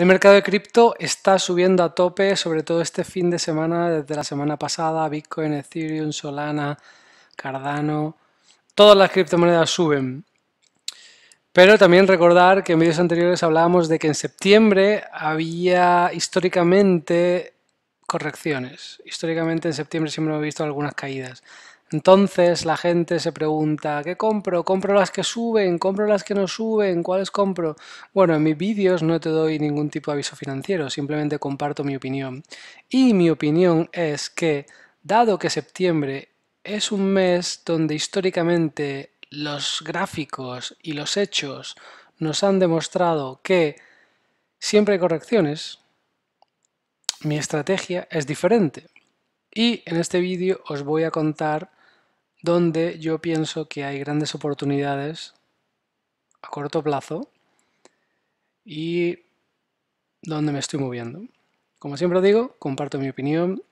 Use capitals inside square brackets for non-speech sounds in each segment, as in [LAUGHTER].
El mercado de cripto está subiendo a tope, sobre todo este fin de semana, desde la semana pasada, Bitcoin, Ethereum, Solana, Cardano, todas las criptomonedas suben. Pero también recordar que en vídeos anteriores hablábamos de que en septiembre había históricamente correcciones. Históricamente en septiembre siempre hemos visto algunas caídas. Entonces la gente se pregunta, ¿qué compro? ¿Compro las que suben? ¿Compro las que no suben? ¿Cuáles compro? Bueno, en mis vídeos no te doy ningún tipo de aviso financiero, simplemente comparto mi opinión. Y mi opinión es que, dado que septiembre es un mes donde históricamente los gráficos y los hechos nos han demostrado que siempre hay correcciones, mi estrategia es diferente. Y en este vídeo os voy a contar donde yo pienso que hay grandes oportunidades a corto plazo y donde me estoy moviendo. Como siempre digo, comparto mi opinión.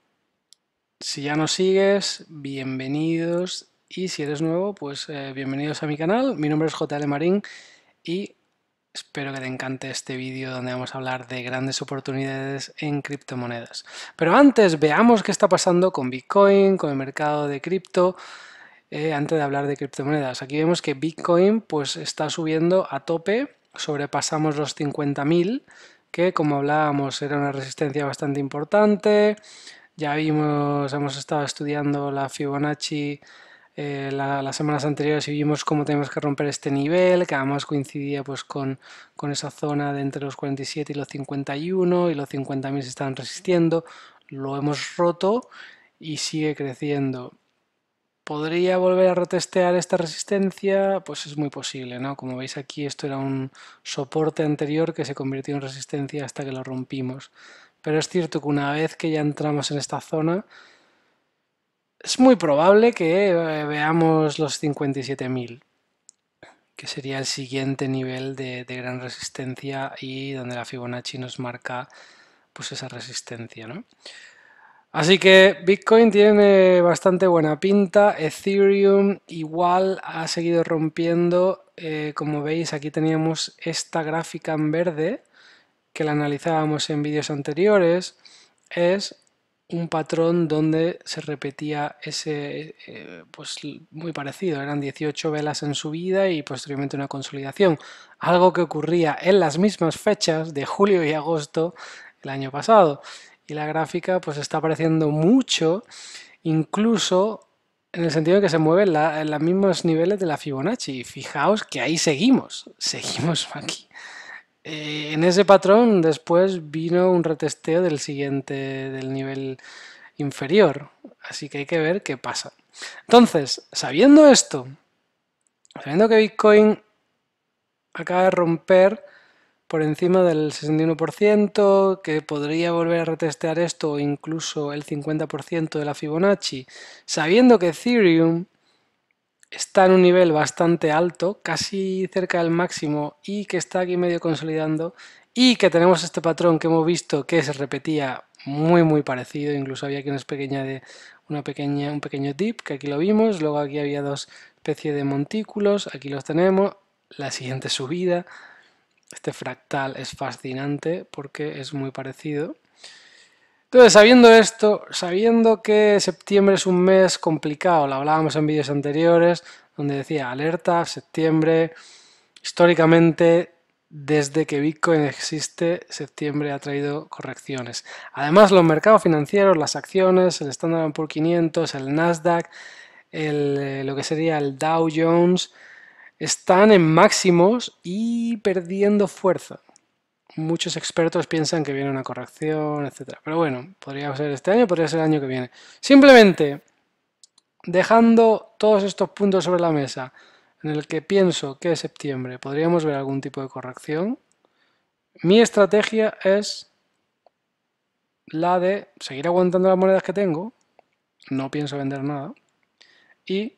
Si ya nos sigues, bienvenidos. Y si eres nuevo, pues eh, bienvenidos a mi canal. Mi nombre es JL Marín y espero que te encante este vídeo donde vamos a hablar de grandes oportunidades en criptomonedas. Pero antes veamos qué está pasando con Bitcoin, con el mercado de cripto. Eh, antes de hablar de criptomonedas. Aquí vemos que Bitcoin pues, está subiendo a tope, sobrepasamos los 50.000, que como hablábamos era una resistencia bastante importante. Ya vimos, hemos estado estudiando la Fibonacci eh, las semanas anteriores y vimos cómo tenemos que romper este nivel, que además coincidía pues con, con esa zona de entre los 47 y los 51 y los 50.000 se estaban resistiendo, lo hemos roto y sigue creciendo. ¿Podría volver a retestear esta resistencia? Pues es muy posible, ¿no? Como veis aquí, esto era un soporte anterior que se convirtió en resistencia hasta que lo rompimos. Pero es cierto que una vez que ya entramos en esta zona, es muy probable que eh, veamos los 57.000, que sería el siguiente nivel de, gran resistencia y donde la Fibonacci nos marca pues esa resistencia, ¿no? Así que Bitcoin tiene bastante buena pinta, Ethereum igual ha seguido rompiendo, eh, como veis aquí teníamos esta gráfica en verde que la analizábamos en vídeos anteriores, es un patrón donde se repetía ese, eh, pues muy parecido, eran 18 velas en subida y posteriormente una consolidación, algo que ocurría en las mismas fechas de julio y agosto el año pasado y la gráfica pues está apareciendo mucho, incluso en el sentido de que se mueven en los mismos niveles de la Fibonacci. Fijaos que ahí seguimos, seguimos [LAUGHS] aquí. Eh, en ese patrón después vino un retesteo del siguiente, del nivel inferior, así que hay que ver qué pasa. Entonces, sabiendo esto, sabiendo que Bitcoin acaba de romper por encima del 61%, que podría volver a retestear esto incluso el 50% de la Fibonacci, sabiendo que Ethereum está en un nivel bastante alto, casi cerca del máximo y que está aquí medio consolidando y que tenemos este patrón que hemos visto que se repetía muy muy parecido, incluso había aquí una pequeña de una pequeña, un pequeño dip que aquí lo vimos, luego aquí había dos especies de montículos, aquí los tenemos, la siguiente subida, este fractal es fascinante porque es muy parecido. Entonces, sabiendo esto, sabiendo que septiembre es un mes complicado, lo hablábamos en vídeos anteriores, donde decía alerta, septiembre, históricamente, desde que Bitcoin existe, septiembre ha traído correcciones. Además, los mercados financieros, las acciones, el Standard Poor's 500, el Nasdaq, eh, lo que sería el Dow Jones, están en máximos y perdiendo fuerza. Muchos expertos piensan que viene una corrección, etcétera Pero bueno, podría ser este año, podría ser el año que viene. Simplemente, dejando todos estos puntos sobre la mesa, en el que pienso que en septiembre podríamos ver algún tipo de corrección, mi estrategia es la de seguir aguantando las monedas que tengo, no pienso vender nada, y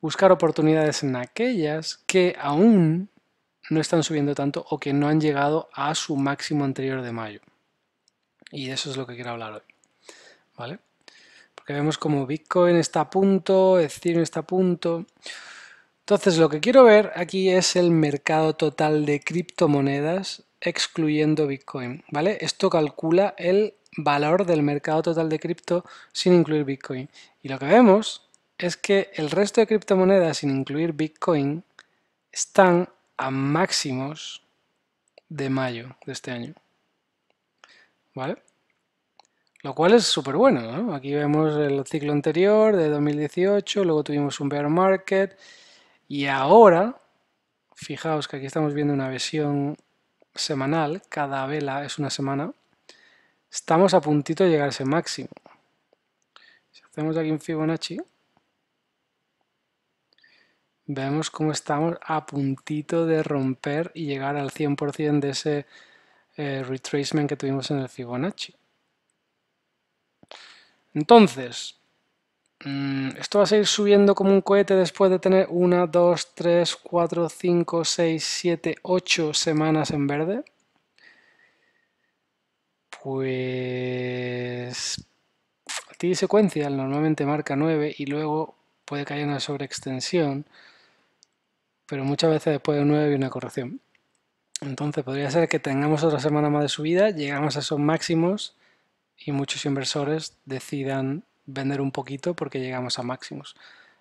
buscar oportunidades en aquellas que aún no están subiendo tanto o que no han llegado a su máximo anterior de mayo. Y de eso es lo que quiero hablar hoy. ¿Vale? Porque vemos como Bitcoin está a punto, Ethereum está a punto. Entonces lo que quiero ver aquí es el mercado total de criptomonedas excluyendo Bitcoin. ¿Vale? Esto calcula el valor del mercado total de cripto sin incluir Bitcoin. Y lo que vemos es que el resto de criptomonedas, sin incluir Bitcoin, están a máximos de mayo de este año. ¿Vale? Lo cual es súper bueno, Aquí vemos el ciclo anterior de 2018, luego tuvimos un bear market y ahora, fijaos que aquí estamos viendo una versión semanal, cada vela es una semana, estamos a puntito de llegar a ese máximo. Si hacemos aquí un Fibonacci, vemos cómo estamos a puntito de romper y llegar al 100% de ese eh, retracement que tuvimos en el Fibonacci. Entonces, mm, esto va a seguir subiendo como un cohete después de tener 1, 2, 3, 4, 5, 6, 7, 8 semanas en verde. Pues... tiene secuencial normalmente marca 9 y luego puede caer en una sobreextensión pero muchas veces después de un 9 hay una corrección. Entonces podría ser que tengamos otra semana más de subida, llegamos a esos máximos y muchos inversores decidan vender un poquito porque llegamos a máximos.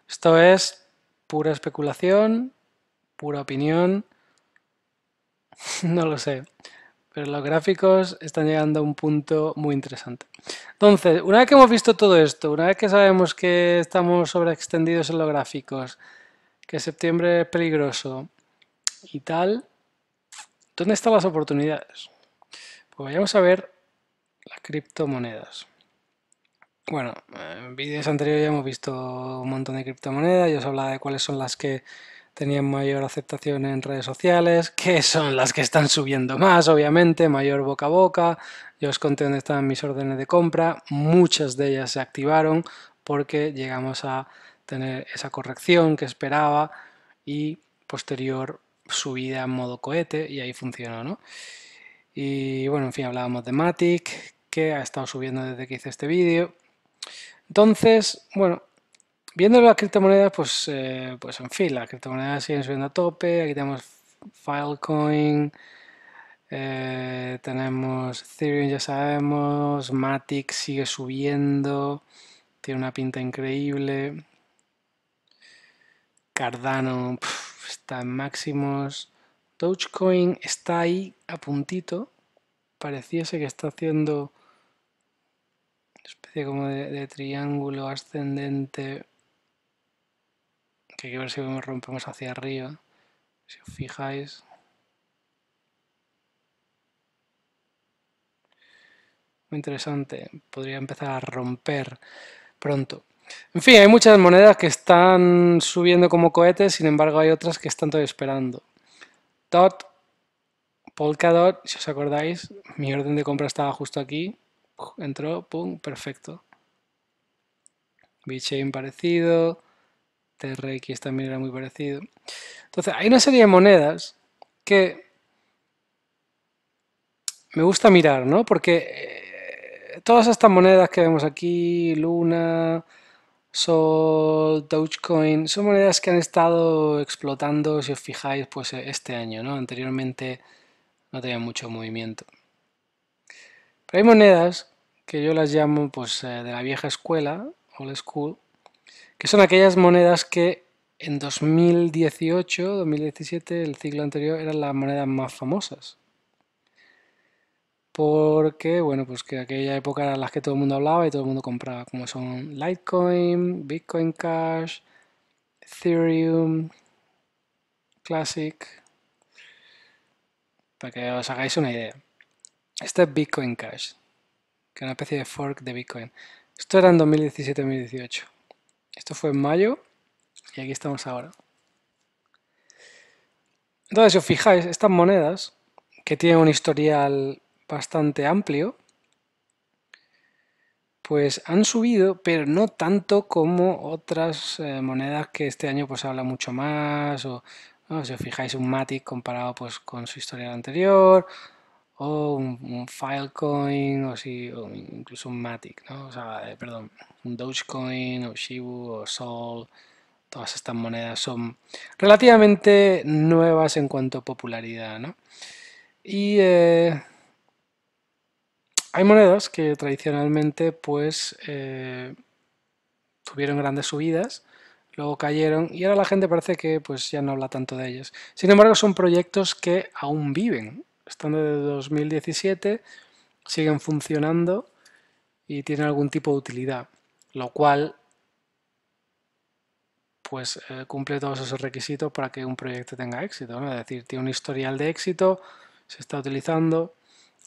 Esto es pura especulación, pura opinión, [LAUGHS] no lo sé, pero los gráficos están llegando a un punto muy interesante. Entonces, una vez que hemos visto todo esto, una vez que sabemos que estamos sobre extendidos en los gráficos, que septiembre es peligroso y tal, ¿dónde están las oportunidades? Pues vayamos a ver las criptomonedas. Bueno, en vídeos anteriores ya hemos visto un montón de criptomonedas, yo os hablaba de cuáles son las que tenían mayor aceptación en redes sociales, que son las que están subiendo más, obviamente, mayor boca a boca. Yo os conté dónde estaban mis órdenes de compra, muchas de ellas se activaron porque llegamos a tener esa corrección que esperaba y posterior subida en modo cohete y ahí funcionó, ¿no? Y bueno, en fin, hablábamos de Matic, que ha estado subiendo desde que hice este vídeo. Entonces, bueno, viendo las criptomonedas, pues, eh, pues en fin, las criptomonedas siguen subiendo a tope. Aquí tenemos Filecoin, eh, tenemos Ethereum, ya sabemos, Matic sigue subiendo, tiene una pinta increíble. Cardano está en máximos. Dogecoin está ahí a puntito. Pareciese que está haciendo especie como de, triángulo ascendente. Que hay que ver si nos rompemos hacia arriba. Si os fijáis. Muy interesante. Podría empezar a romper pronto. En fin, hay muchas monedas que están subiendo como cohetes, sin embargo hay otras que están todavía esperando. Dot, Polkadot, si os acordáis, mi orden de compra estaba justo aquí. Entró, pum, perfecto. VeChain parecido, TRX también era muy parecido. Entonces, hay una serie de monedas que me gusta mirar, ¿no? Porque eh, todas estas monedas que vemos aquí, Luna, Sol, Dogecoin, son monedas que han estado explotando, si os fijáis, pues eh, este año, ¿no? Anteriormente no tenían mucho movimiento. Pero hay monedas que yo las llamo pues eh, de la vieja escuela, old school, que son aquellas monedas que en 2018, 2017, el ciclo anterior, eran las monedas más famosas porque, bueno, pues que aquella época era las que todo el mundo hablaba y todo el mundo compraba, como son Litecoin, Bitcoin Cash, Ethereum, Classic, para que os hagáis una idea. Este es Bitcoin Cash, que es una especie de fork de Bitcoin. Esto era en 2017-2018. Esto fue en mayo y aquí estamos ahora. Entonces, si os fijáis, estas monedas que tienen un historial bastante amplio, pues han subido, pero no tanto como otras eh, monedas que este año pues habla mucho más, o si os fijáis un Matic comparado pues con su historia anterior, o un, Filecoin, o, si, incluso un Matic, ¿no? o sea, eh, perdón, un Dogecoin, o Shibu, o Sol, todas estas monedas son relativamente nuevas en cuanto a popularidad, ¿no? Y eh, hay monedas que tradicionalmente pues eh, tuvieron grandes subidas, luego cayeron y ahora la gente parece que pues ya no habla tanto de ellas. Sin embargo, son proyectos que aún viven, están desde 2017, siguen funcionando y tienen algún tipo de utilidad, lo cual pues eh, cumple todos esos requisitos para que un proyecto tenga éxito, es decir, tiene un historial de éxito, se está utilizando,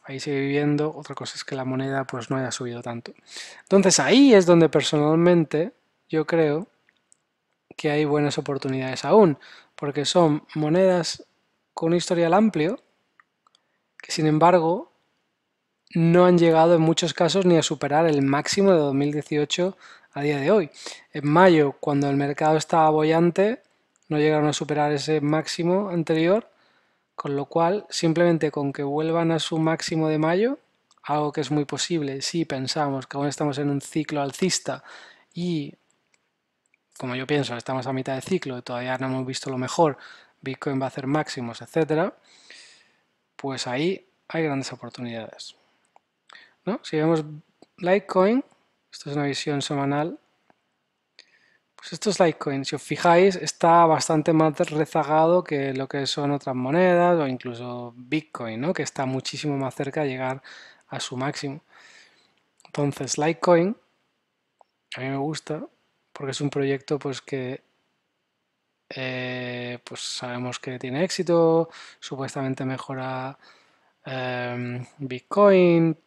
ahí sigue viviendo, otra cosa es que la moneda pues no haya subido tanto. Entonces ahí es donde personalmente yo creo que hay buenas oportunidades aún, porque son monedas con un historial amplio, que sin embargo no han llegado en muchos casos ni a superar el máximo de 2018 a día de hoy. En mayo, cuando el mercado estaba bollante, no llegaron a superar ese máximo anterior con lo cual, simplemente con que vuelvan a su máximo de mayo, algo que es muy posible si pensamos que aún estamos en un ciclo alcista y, como yo pienso, estamos a mitad de ciclo y todavía no hemos visto lo mejor, Bitcoin va a hacer máximos, etcétera, pues ahí hay grandes oportunidades. ¿no? Si vemos Litecoin, esto es una visión semanal, pues esto es Litecoin. Si os fijáis, está bastante más rezagado que lo que son otras monedas o incluso Bitcoin, ¿no? que está muchísimo más cerca de llegar a su máximo. Entonces, Litecoin a mí me gusta porque es un proyecto pues que eh, pues sabemos que tiene éxito, supuestamente mejora em, Bitcoin.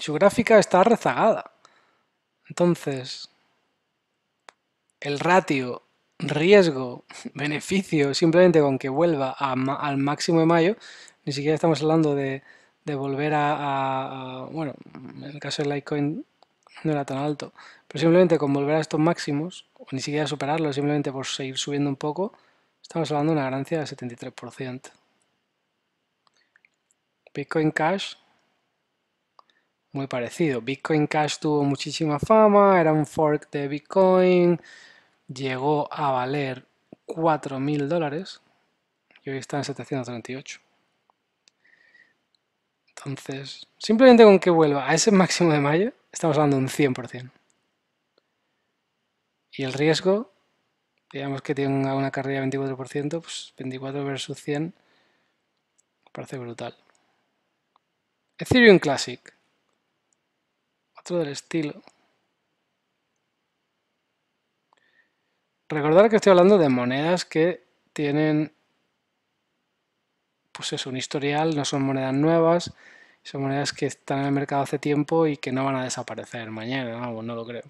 Su gráfica está rezagada. Entonces, el ratio riesgo-beneficio, simplemente con que vuelva al máximo de mayo, ni siquiera estamos hablando de, volver a, bueno, en el caso de Litecoin no era tan alto, pero simplemente con volver a estos máximos, o ni siquiera superarlo simplemente por seguir subiendo un poco, estamos hablando de una ganancia del 73%. Bitcoin Cash, muy parecido. Bitcoin Cash tuvo muchísima fama, era un fork de Bitcoin, llegó a valer 4.000 dólares y hoy está en 738. Entonces, simplemente con que vuelva a ese máximo de mayo, estamos hablando un 100%. Y el riesgo, digamos que tenga una carrera de 24%, pues 24 versus 100 parece brutal. Ethereum Classic, otro del estilo. Recordar que estoy hablando de monedas que tienen, pues es un historial, no son monedas nuevas, son monedas que están en el mercado hace tiempo y que no van a desaparecer mañana, no, lo creo.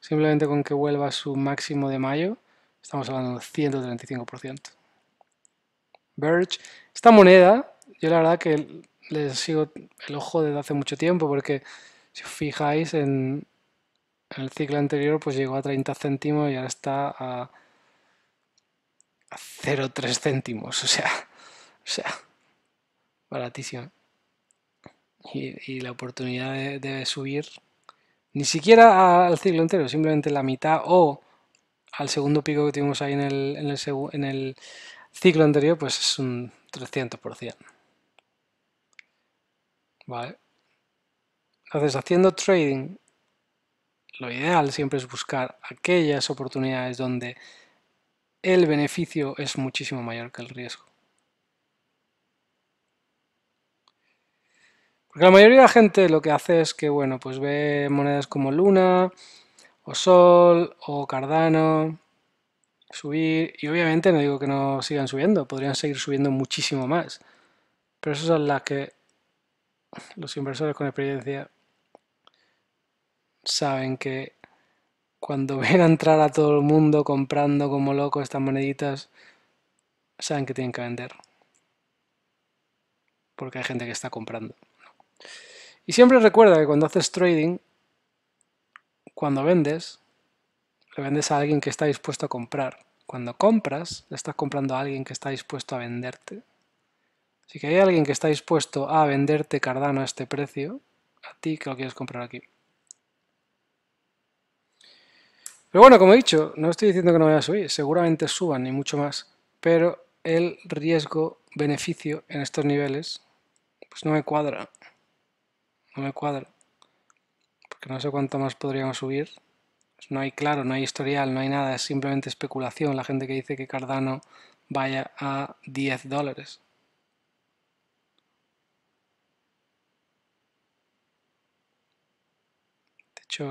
Simplemente con que vuelva a su máximo de mayo, estamos hablando de 135%. Verge, esta moneda, yo la verdad que les sigo el ojo desde hace mucho tiempo, porque si os fijáis en, en el ciclo anterior pues llegó a 30 céntimos y ahora está a, 0,3 céntimos. O sea, o sea, baratísimo. Y, la oportunidad de, subir ni siquiera al ciclo entero, simplemente la mitad o al segundo pico que tuvimos ahí en el, en el ciclo anterior, pues es un 300%. Vale. Entonces, haciendo trading lo ideal siempre es buscar aquellas oportunidades donde el beneficio es muchísimo mayor que el riesgo. Porque la mayoría de la gente lo que hace es que, bueno, pues ve monedas como Luna, o Sol, o Cardano, subir, y obviamente no digo que no sigan subiendo, podrían seguir subiendo muchísimo más. Pero eso son la que los inversores con experiencia saben que cuando [LAUGHS] ven a entrar a todo el mundo comprando como loco estas moneditas, saben que tienen que vender. Porque hay gente que está comprando. Y siempre recuerda que cuando haces trading, cuando vendes, le vendes a alguien que está dispuesto a comprar. Cuando compras, le estás comprando a alguien que está dispuesto a venderte. Así que hay alguien que está dispuesto a venderte Cardano a este precio, a ti que lo quieres comprar aquí. Pero bueno, como he dicho, no estoy diciendo que no vaya a subir, seguramente suban ni mucho más, pero el riesgo-beneficio en estos niveles pues no me cuadra. No me cuadra. Porque no sé cuánto más podríamos subir. Pues no hay claro, no hay historial, no hay nada, es simplemente especulación la gente que dice que Cardano vaya a 10 dólares.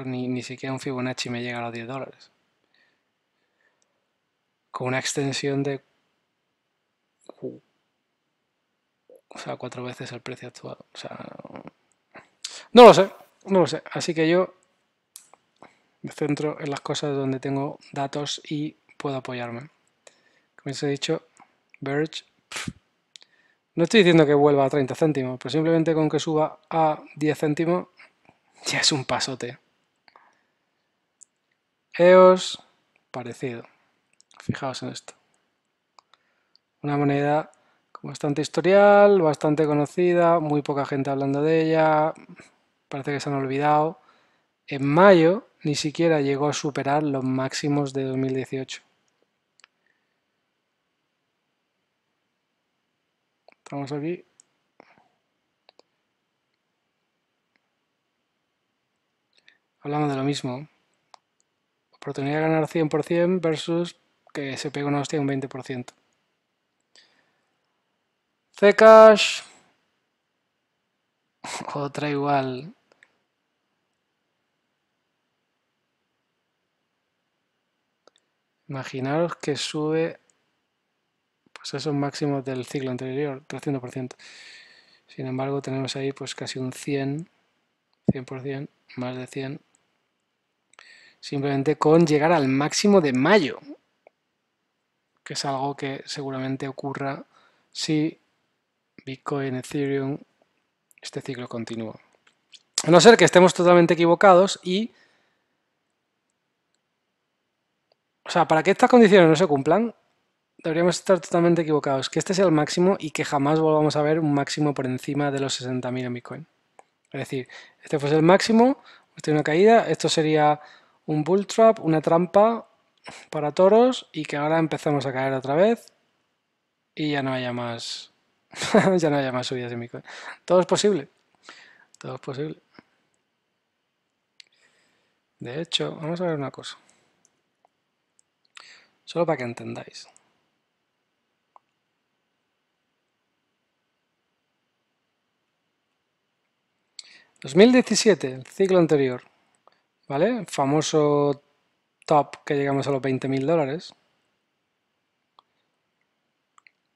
ni, siquiera un Fibonacci me llega a los 10 dólares. Con una extensión de... O sea, cuatro veces el precio actual. O sea... No lo sé, no lo sé. Así que yo me centro en las cosas donde tengo datos y puedo apoyarme. Como os he dicho, Verge... No estoy diciendo que vuelva a 30 céntimos, pero simplemente con que suba a 10 céntimos ya es un pasote. EOS, parecido. Fijaos en esto. Una moneda con bastante historial, bastante conocida, muy poca gente hablando de ella, parece que se han olvidado. En mayo ni siquiera llegó a superar los máximos de 2018. Estamos aquí. Hablamos de lo mismo. Oportunidad de ganar 100% versus que se pegue una hostia un 20%. C-Cash [LAUGHS] Otra igual. Imaginaros que sube pues esos máximos del ciclo anterior, 300%. Sin embargo, tenemos ahí pues casi un 100, 100%, más de 100 simplemente con llegar al máximo de mayo, que es algo que seguramente ocurra si Bitcoin, Ethereum, este ciclo continúa. A no ser que estemos totalmente equivocados y... O sea, para que estas condiciones no se cumplan, deberíamos estar totalmente equivocados. Que este sea el máximo y que jamás volvamos a ver un máximo por encima de los 60.000 en Bitcoin. Es decir, este fuese el máximo, este una caída, esto sería un bull trap, una trampa para toros y que ahora empezamos a caer otra vez y ya no haya más [LAUGHS] ya no haya más subidas en mi Todo es posible. Todo es posible. De hecho, vamos a ver una cosa. Solo para que entendáis. ...2017, el ciclo anterior... ¿Vale? famoso top que llegamos a los 20.000 dólares.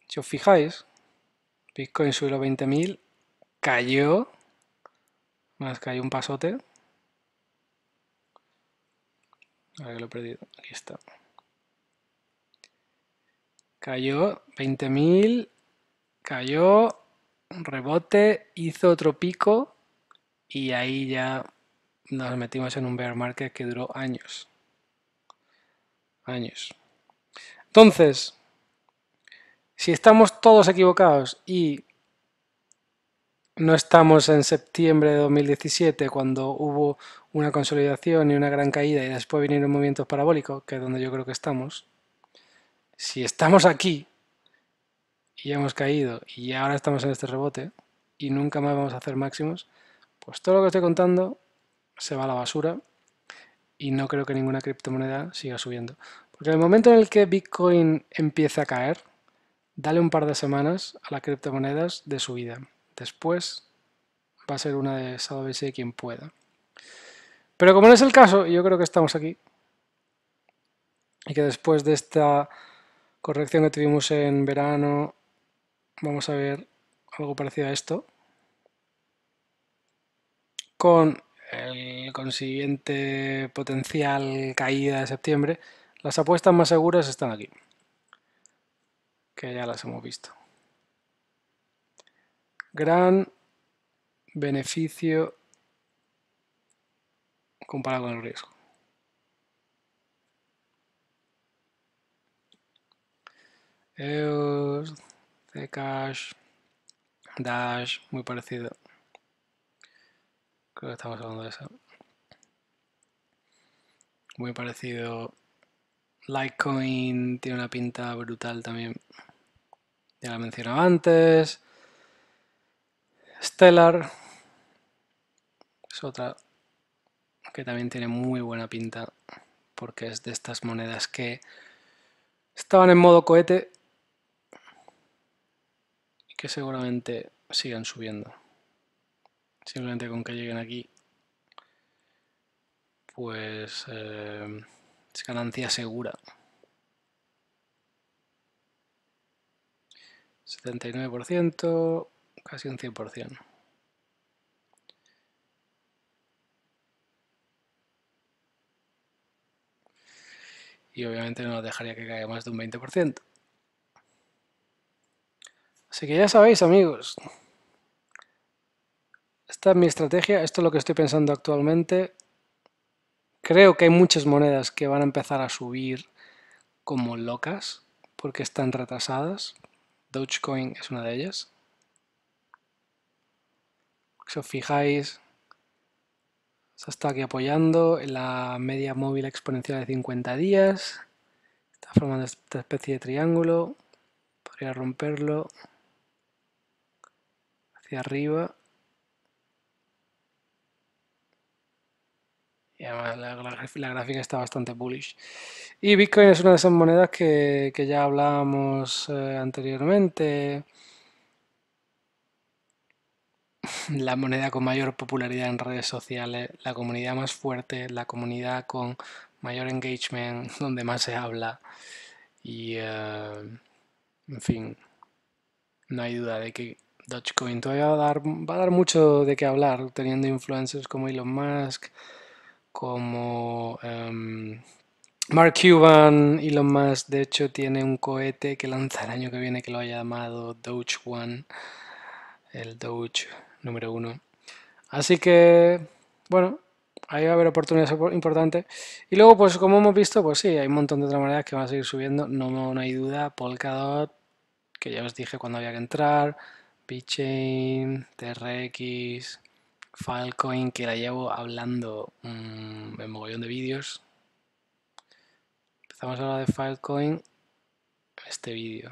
Si os fijáis, Bitcoin subió a 20.000, cayó, más cayó un pasote. Ahora lo he perdido, aquí está. Cayó 20.000, cayó, rebote, hizo otro pico y ahí ya nos metimos en un bear market que duró años. Años. Entonces, si estamos todos equivocados y no estamos en septiembre de 2017 cuando hubo una consolidación y una gran caída y después vinieron movimientos parabólicos, que es donde yo creo que estamos, si estamos aquí y hemos caído y ahora estamos en este rebote y nunca más vamos a hacer máximos, pues todo lo que estoy contando se va a la basura y no creo que ninguna criptomoneda siga subiendo. Porque en el momento en el que Bitcoin empiece a caer, dale un par de semanas a las criptomonedas de subida. Después va a ser una de y quien pueda. Pero como no es el caso, yo creo que estamos aquí. Y que después de esta corrección que tuvimos en verano, vamos a ver algo parecido a esto. Con el consiguiente potencial caída de septiembre, las apuestas más seguras están aquí, que ya las hemos visto. Gran beneficio comparado con el riesgo. EOS, cash Dash, muy parecido. Creo que estamos hablando de eso. Muy parecido. Litecoin tiene una pinta brutal también. Ya la mencionaba antes. Stellar. Es otra que también tiene muy buena pinta. Porque es de estas monedas que estaban en modo cohete. Y que seguramente sigan subiendo. Simplemente con que lleguen aquí, pues eh, es ganancia segura. 79%, casi un 100%. Y obviamente no dejaría que caiga más de un 20%. Así que ya sabéis amigos, esta es mi estrategia, esto es lo que estoy pensando actualmente. Creo que hay muchas monedas que van a empezar a subir como locas porque están retrasadas. Dogecoin es una de ellas. Si os fijáis, se está aquí apoyando en la media móvil exponencial de 50 días. Está formando esta especie de triángulo. Podría romperlo hacia arriba. la, gráfica está bastante bullish. Y Bitcoin es una de esas monedas que, ya hablábamos eh, anteriormente. [LAUGHS] La moneda con mayor popularidad en redes sociales, la comunidad más fuerte, la comunidad con mayor engagement, [LAUGHS] donde más se habla. Y, eh, en fin, no hay duda de que Dogecoin todavía va a dar mucho de qué hablar, teniendo influencers como Elon Musk, como em, Mark Cuban, y lo más de hecho tiene un cohete que lanza el año que viene que lo ha llamado Doge One, el Doge número uno. Así que, bueno, ahí va a haber oportunidades importantes. Y luego, pues como hemos visto, pues sí, hay un montón de otras monedas que van a seguir subiendo, no, no hay duda, Polkadot, que ya os dije cuando había que entrar, BitChain, TRX, Filecoin que la llevo hablando mm, en mogollón de vídeos. Empezamos a hablar de Filecoin este vídeo.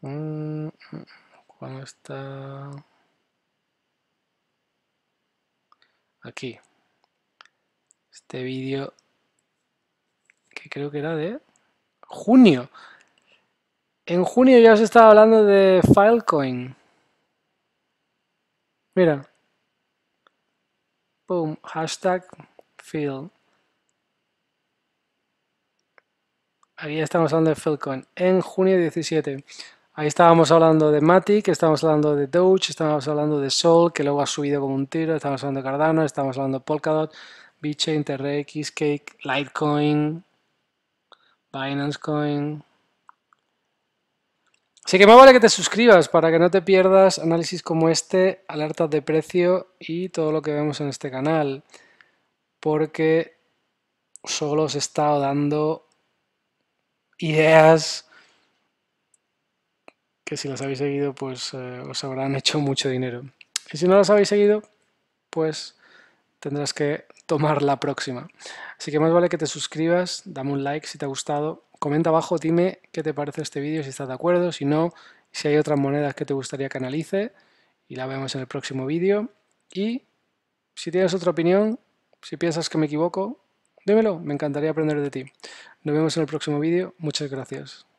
Mm, ¿Cuándo está? Aquí. Este vídeo que creo que era de junio. En junio ya os estaba hablando de Filecoin. Mira. Boom. Hashtag Phil. ahí ya estamos hablando de Filecoin. En junio 17. Ahí estábamos hablando de Matic, estábamos hablando de Doge, estábamos hablando de Sol, que luego ha subido como un tiro, estábamos hablando de Cardano, estamos hablando de Polkadot, BitChain, Interreg, Cake, Litecoin, Binance Coin. Así que más vale que te suscribas para que no te pierdas análisis como este, alertas de precio y todo lo que vemos en este canal, porque solo os he estado dando ideas que si las habéis seguido pues eh, os habrán hecho mucho dinero. Y si no las habéis seguido, pues tendrás que tomar la próxima. Así que más vale que te suscribas, dame un like si te ha gustado comenta abajo, dime qué te parece este vídeo, si estás de acuerdo, si no, si hay otras monedas que te gustaría que analice y la vemos en el próximo vídeo. Y si tienes otra opinión, si piensas que me equivoco, dímelo, me encantaría aprender de ti. Nos vemos en el próximo vídeo, muchas gracias.